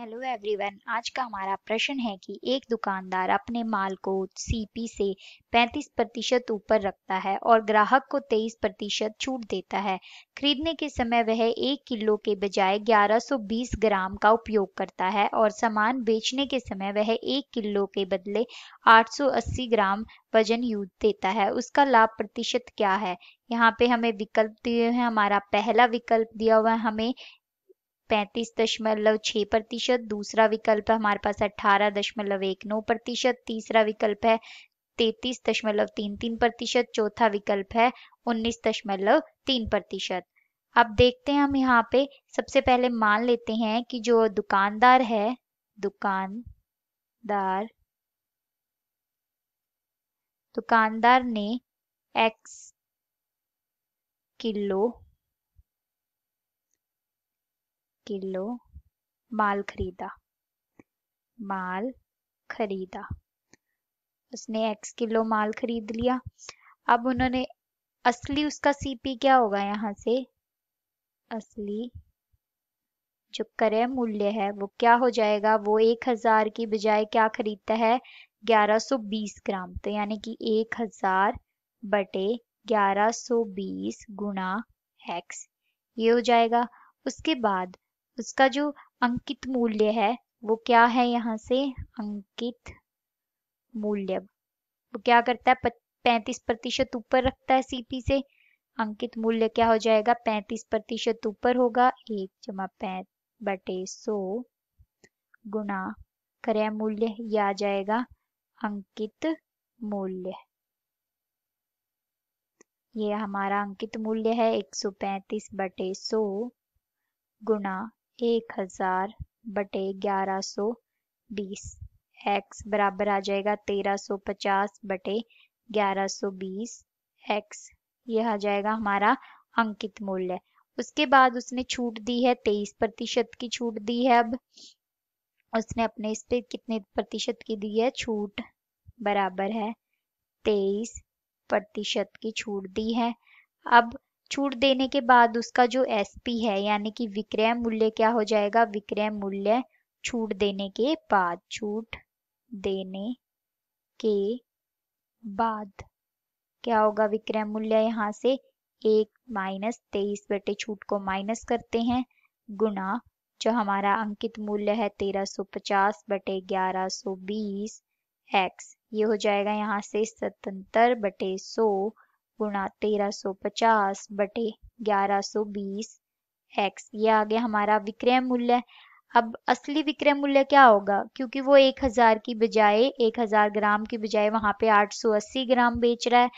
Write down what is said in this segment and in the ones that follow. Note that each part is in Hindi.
हेलो एवरीवन आज का हमारा प्रश्न है कि एक दुकानदार अपने माल को सीपी से 35 प्रतिशत ऊपर रखता है और ग्राहक को 23 प्रतिशत छूट देता है खरीदने के समय वह एक किलो के बजाय 1120 ग्राम का उपयोग करता है और सामान बेचने के समय वह एक किलो के बदले 880 ग्राम वजन यूज देता है उसका लाभ प्रतिशत क्या है यहाँ पे हमें विकल्प दिए हैं हमारा पहला विकल्प दिया हुआ है हमें पैंतीस दशमलव छः प्रतिशत दूसरा विकल्प है हमारे पास अठारह दशमलव एक नौ प्रतिशत तीसरा विकल्प है तैतीस दशमलव तीन तीन प्रतिशत चौथा विकल्प है उन्नीस दशमलव तीन प्रतिशत अब देखते हैं हम यहाँ पे सबसे पहले मान लेते हैं कि जो दुकानदार है दुकानदार दुकानदार ने एक्स किलो किलो माल खरीदा माल खरीदा उसने x किलो माल खरीद लिया अब उन्होंने असली उसका सीपी क्या होगा यहाँ से असली जो क्रय मूल्य है वो क्या हो जाएगा वो एक हजार की बजाय क्या खरीदता है ग्यारह सो बीस ग्राम तो यानी कि एक हजार बटे ग्यारह सो बीस गुणा एक्स ये हो जाएगा उसके बाद उसका जो अंकित मूल्य है वो क्या है यहाँ से अंकित मूल्य वो क्या करता है पैंतीस प्रतिशत ऊपर रखता है सीपी से अंकित मूल्य क्या हो जाएगा पैंतीस प्रतिशत ऊपर होगा एक जमा पैंत बटे सो गुणा क्रय मूल्य यह आ जाएगा अंकित मूल्य ये हमारा अंकित मूल्य है एक सौ पैंतीस बटे सो गुणा एक हजार बटे ग्यारह सौ बीस एक्स बराबर आ जाएगा तेरह सौ पचास बटे ग्यारह सौ बीस एक्स यह आ जाएगा हमारा अंकित मूल्य उसके बाद उसने छूट दी है तेईस प्रतिशत की छूट दी है अब उसने अपने इस पे कितने प्रतिशत की दी है छूट बराबर है तेईस प्रतिशत की छूट दी है अब छूट देने के बाद उसका जो एसपी है यानी कि विक्रय मूल्य क्या हो जाएगा विक्रय मूल्य छूट देने के बाद छूट देने के बाद क्या होगा विक्रय मूल्य यहाँ से एक माइनस तेईस बटे छूट को माइनस करते हैं गुना जो हमारा अंकित मूल्य है तेरह सौ पचास बटे ग्यारह सौ बीस एक्स ये हो जाएगा यहाँ से सतहत्तर बटे सौ गुणा तेरह सौ पचास बटे ग्यारह सौ बीस एक्स ये आ गया हमारा विक्रय मूल्य अब असली विक्रय मूल्य क्या होगा क्योंकि वो एक हजार की बजाय एक हजार ग्राम की बजाय वहां पे आठ सौ अस्सी ग्राम बेच रहा है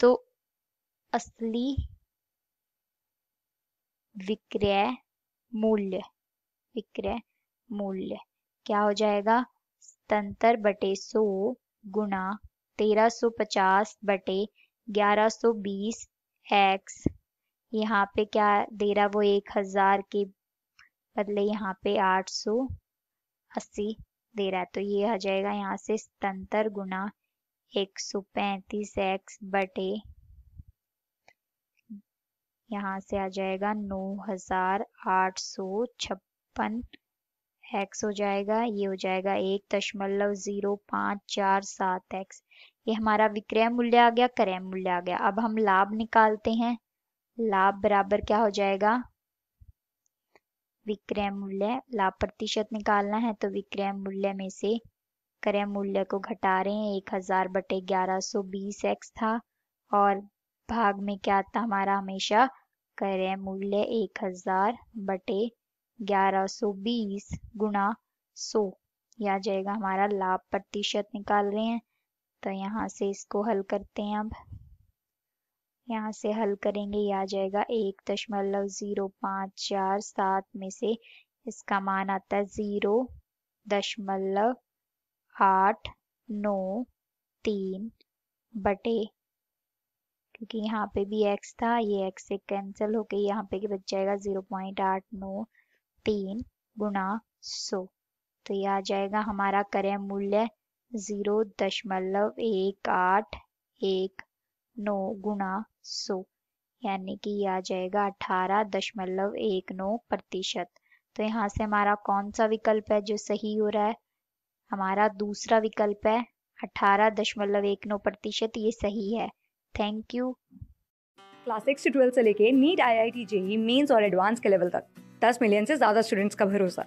तो असली विक्रय मूल्य विक्रय मूल्य क्या हो जाएगा सतर बटे सो गुणा तेरह सौ पचास बटे ग्यारह सो बीस एक्स यहाँ पे क्या दे रहा वो एक हजार के बदले यहाँ पे आठ सो अस्सी दे रहा है तो ये आ जाएगा यहाँ से सतर गुना एक सौ पैंतीस एक्स बटे यहाँ से आ जाएगा नौ हजार आठ सौ छप्पन एक्स हो जाएगा ये हो जाएगा एक दशमलव जीरो पाँच चार सात एक्स ये हमारा विक्रय मूल्य आ गया क्रय मूल्य आ गया अब हम लाभ निकालते हैं लाभ बराबर क्या हो जाएगा विक्रय मूल्य लाभ प्रतिशत निकालना है तो विक्रय मूल्य में से क्रय मूल्य को घटा रहे हैं एक हजार बटे ग्यारह सो बीस एक्स था और भाग में क्या आता हमारा हमेशा क्रय मूल्य एक हजार बटे ग्यारह सो बीस गुणा सो यह आ जाएगा हमारा लाभ प्रतिशत निकाल रहे हैं तो यहाँ से इसको हल करते हैं अब यहाँ से हल करेंगे ये आ जाएगा एक दशमलव ज़ीरो पाँच चार सात में से इसका मान आता है ज़ीरो दशमलव आठ नौ तीन बटे क्योंकि यहाँ पे भी एक्स था ये एक्स से कैंसिल होके यहाँ पे बच जाएगा ज़ीरो पॉइंट आठ नौ तीन गुना सौ तो ये आ जाएगा हमारा करें मूल्य ज़ीरो दशमलव एक आठ एक नौ गुणा सौ यानी कि आ जाएगा अठारह दशमलव एक नौ प्रतिशत तो यहाँ से हमारा कौन सा विकल्प है जो सही हो रहा है हमारा दूसरा विकल्प है अठारह दशमलव एक नौ प्रतिशत ये सही है थैंक यू क्लास सिक्स से ट्वेल्थ से लेके NEET I I T JEE mains और एडवांस के लेवल तक दस मिलियन से ज़्यादा स्टूडेंट्स का भरोसा